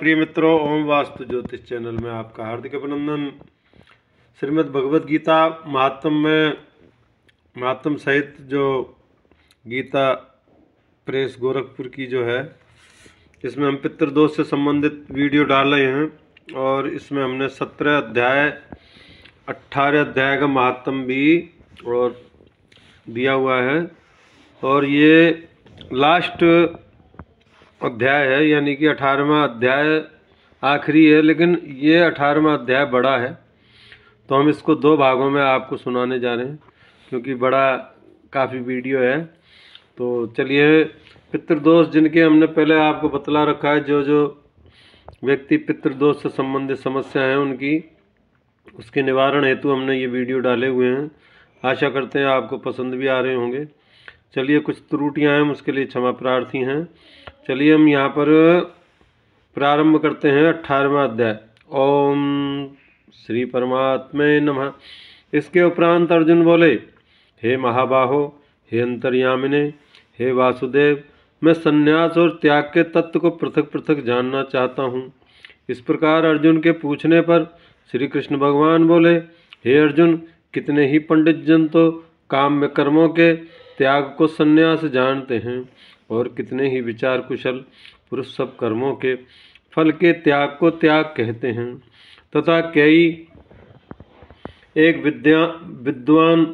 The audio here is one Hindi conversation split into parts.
प्रिय मित्रों ओम वास्तु ज्योतिष चैनल में आपका हार्दिक अभिनंदन श्रीमद् भगवत गीता महात्म में महात्म सहित जो गीता प्रेस गोरखपुर की जो है इसमें हम पितृदोष से संबंधित वीडियो डाल रहे हैं और इसमें हमने सत्रह अध्याय अट्ठारह अध्याय का महात्म भी और दिया हुआ है और ये लास्ट अध्याय है यानी कि अठारहवा अध्याय आखिरी है लेकिन ये अठारहवा अध्याय बड़ा है तो हम इसको दो भागों में आपको सुनाने जा रहे हैं क्योंकि बड़ा काफ़ी वीडियो है तो चलिए पितृदोष जिनके हमने पहले आपको बतला रखा है जो जो व्यक्ति पितृदोष से संबंधित समस्या हैं उनकी उसके निवारण हेतु हमने ये वीडियो डाले हुए हैं आशा करते हैं आपको पसंद भी आ रहे होंगे चलिए कुछ त्रुटियाँ हैं उसके लिए क्षमा प्रार्थी हैं चलिए हम यहाँ पर प्रारंभ करते हैं अठारहवा अध्याय ओम श्री परमात्मे नमः इसके उपरांत अर्जुन बोले हे महाबाहो हे अंतर्यामिने हे वासुदेव मैं सन्यास और त्याग के तत्व को पृथक पृथक जानना चाहता हूँ इस प्रकार अर्जुन के पूछने पर श्री कृष्ण भगवान बोले हे अर्जुन कितने ही पंडित जन तो काम में कर्मों के त्याग को सन्यास जानते हैं और कितने ही विचार कुशल पुरुष सब कर्मों के फल के त्याग को त्याग कहते हैं तथा कई एक विद्या विद्वान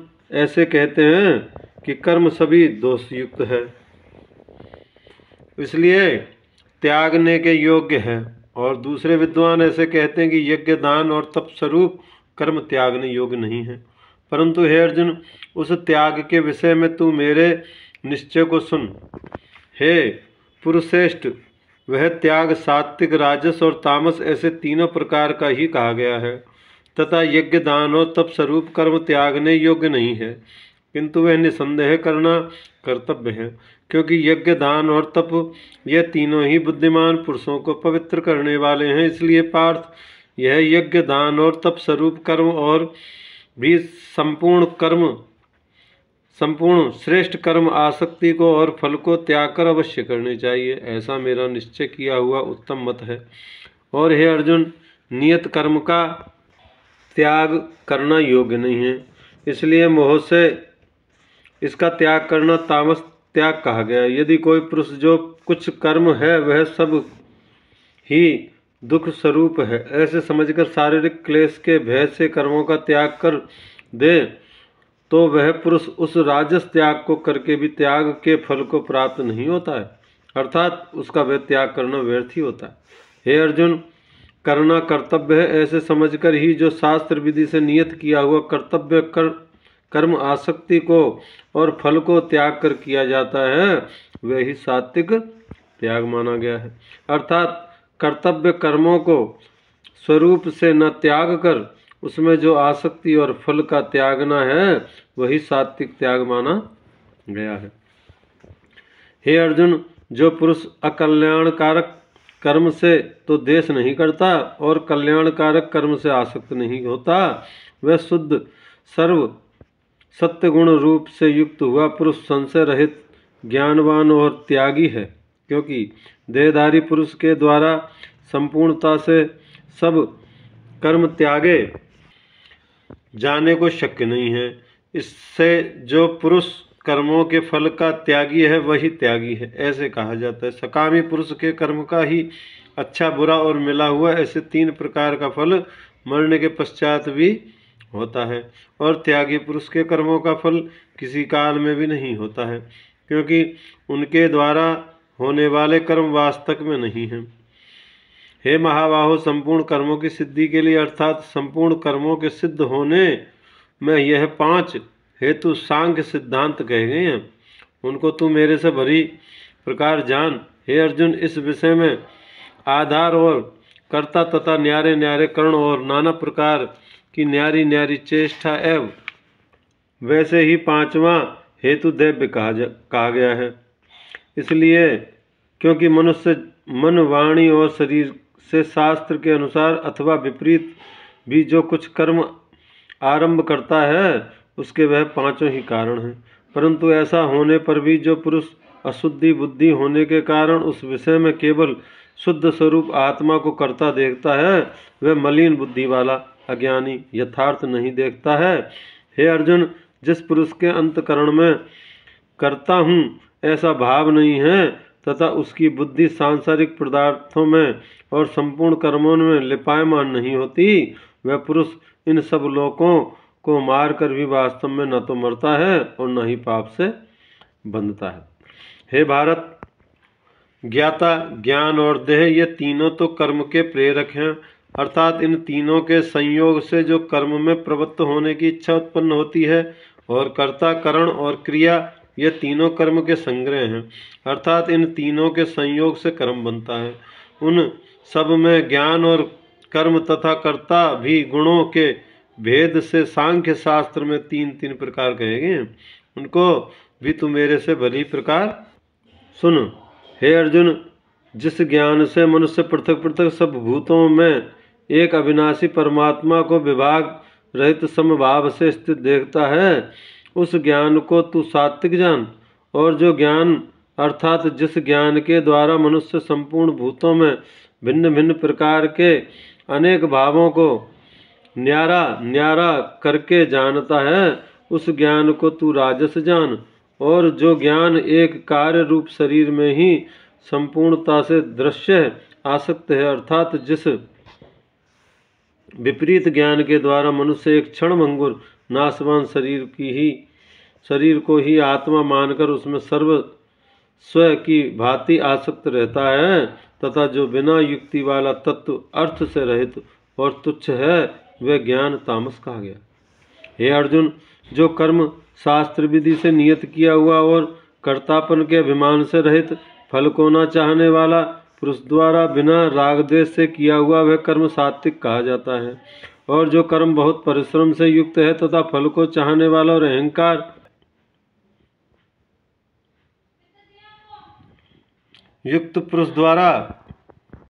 ऐसे कहते हैं कि कर्म सभी दोषयुक्त है इसलिए त्यागने के योग्य है और दूसरे विद्वान ऐसे कहते हैं कि यज्ञ दान और तप स्वरूप कर्म त्यागने योग्य नहीं है परंतु हे अर्जुन उस त्याग के विषय में तू मेरे निश्चय को सुन हे पुरुषेष्ठ वह त्याग सात्विक राजस और तामस ऐसे तीनों प्रकार का ही कहा गया है तथा यज्ञ दान और तप स्वरूप कर्म त्यागने योग्य नहीं है किंतु वह निसंदेह करना कर्तव्य है क्योंकि यज्ञ दान और तप यह तीनों ही बुद्धिमान पुरुषों को पवित्र करने वाले हैं इसलिए पार्थ यह यज्ञ दान और तप स्वरूप कर्म और भी संपूर्ण कर्म संपूर्ण श्रेष्ठ कर्म आसक्ति को और फल को त्याग कर अवश्य करने चाहिए ऐसा मेरा निश्चय किया हुआ उत्तम मत है और हे अर्जुन नियत कर्म का त्याग करना योग्य नहीं है इसलिए मोह से इसका त्याग करना तामस त्याग कहा गया यदि कोई पुरुष जो कुछ कर्म है वह सब ही दुख स्वरूप है ऐसे समझकर शारीरिक क्लेश के भय से कर्मों का त्याग कर दे तो वह पुरुष उस राजस त्याग को करके भी त्याग के फल को प्राप्त नहीं होता है अर्थात उसका वह त्याग करना व्यर्थ ही होता है हे अर्जुन करना कर्तव्य है ऐसे समझकर ही जो शास्त्र विधि से नियत किया हुआ कर्तव्य कर कर्म आसक्ति को और फल को त्याग कर किया जाता है वही सात्विक त्याग माना गया है अर्थात कर्तव्य कर्मों को स्वरूप से न त्याग कर उसमें जो आसक्ति और फल का त्यागना है वही सात्विक त्याग माना गया है हे अर्जुन जो पुरुष अकल्याणकारक कर्म से तो देश नहीं करता और कल्याणकारक कर्म से आसक्त नहीं होता वह शुद्ध सर्व सत्य गुण रूप से युक्त हुआ पुरुष संशय रहित ज्ञानवान और त्यागी है क्योंकि देहधारी पुरुष के द्वारा संपूर्णता से सब कर्म त्यागे जाने को शक्य नहीं है इससे जो पुरुष कर्मों के फल का त्यागी है वही त्यागी है ऐसे कहा जाता है सकामी पुरुष के कर्म का ही अच्छा बुरा और मिला हुआ ऐसे तीन प्रकार का फल मरने के पश्चात भी होता है और त्यागी पुरुष के कर्मों का फल किसी काल में भी नहीं होता है क्योंकि उनके द्वारा होने वाले कर्म वास्तव में नहीं हैं हे महाबाहो संपूर्ण कर्मों की सिद्धि के लिए अर्थात संपूर्ण कर्मों के सिद्ध होने में यह पांच हेतु सांख्य सिद्धांत कहे गए हैं उनको तू मेरे से भरी प्रकार जान हे अर्जुन इस विषय में आधार और कर्ता तथा न्यारे न्यारे कर्ण और नाना प्रकार की न्यारी न्यारी चेष्टा एवं वैसे ही पांचवा हेतु देव्य कहा जा कहा गया है इसलिए क्योंकि मनुष्य मन वाणी और शरीर से शास्त्र के अनुसार अथवा विपरीत भी जो कुछ कर्म आरंभ करता है उसके वह पांचों ही कारण हैं परंतु ऐसा होने पर भी जो पुरुष अशुद्धि बुद्धि होने के कारण उस विषय में केवल शुद्ध स्वरूप आत्मा को करता देखता है वह मलिन बुद्धि वाला अज्ञानी यथार्थ नहीं देखता है हे अर्जुन जिस पुरुष के अंतकरण में करता हूँ ऐसा भाव नहीं है तथा उसकी बुद्धि सांसारिक पदार्थों में और संपूर्ण कर्मों में लिपायमान नहीं होती वह पुरुष इन सब लोगों को मार कर भी वास्तव में न तो मरता है और न ही पाप से बंधता है हे भारत ज्ञाता ज्ञान और देह ये तीनों तो कर्म के प्रेरक हैं अर्थात इन तीनों के संयोग से जो कर्म में प्रवृत्त होने की इच्छा उत्पन्न होती है और कर्ता करण और क्रिया ये तीनों कर्म के संग्रह हैं अर्थात इन तीनों के संयोग से कर्म बनता है उन सब में ज्ञान और कर्म तथा कर्ता भी गुणों के भेद से सांख्य शास्त्र में तीन तीन प्रकार कहे गए हैं उनको भी तू मेरे से भली प्रकार सुन हे अर्जुन जिस ज्ञान से मनुष्य पृथक पृथक सब भूतों में एक अविनाशी परमात्मा को विभाग रहित समभाव से स्थित देखता है उस ज्ञान को तू सात्विक जान और जो ज्ञान अर्थात जिस ज्ञान के द्वारा मनुष्य संपूर्ण भूतों में भिन्न भिन्न प्रकार के अनेक भावों को न्यारा न्यारा करके जानता है उस ज्ञान को तू राजस जान और जो ज्ञान एक कार्य रूप शरीर में ही संपूर्णता से दृश्य आसक्त है अर्थात जिस विपरीत ज्ञान के द्वारा मनुष्य एक क्षण भंगुर नाशवान शरीर की ही शरीर को ही आत्मा मानकर उसमें सर्व स्व की भांति आसक्त रहता है तथा जो बिना युक्ति वाला तत्व अर्थ से रहित और तुच्छ है वह ज्ञान तामस कहा गया हे अर्जुन जो कर्म शास्त्र विधि से नियत किया हुआ और कर्तापन के अभिमान से रहित फल को ना चाहने वाला पुरुष द्वारा बिना राग द्वेष से किया हुआ वह कर्म सात्विक कहा जाता है और जो कर्म बहुत परिश्रम से युक्त है तथा फल को चाहने वाला और अहंकार युक्त पुरुष द्वारा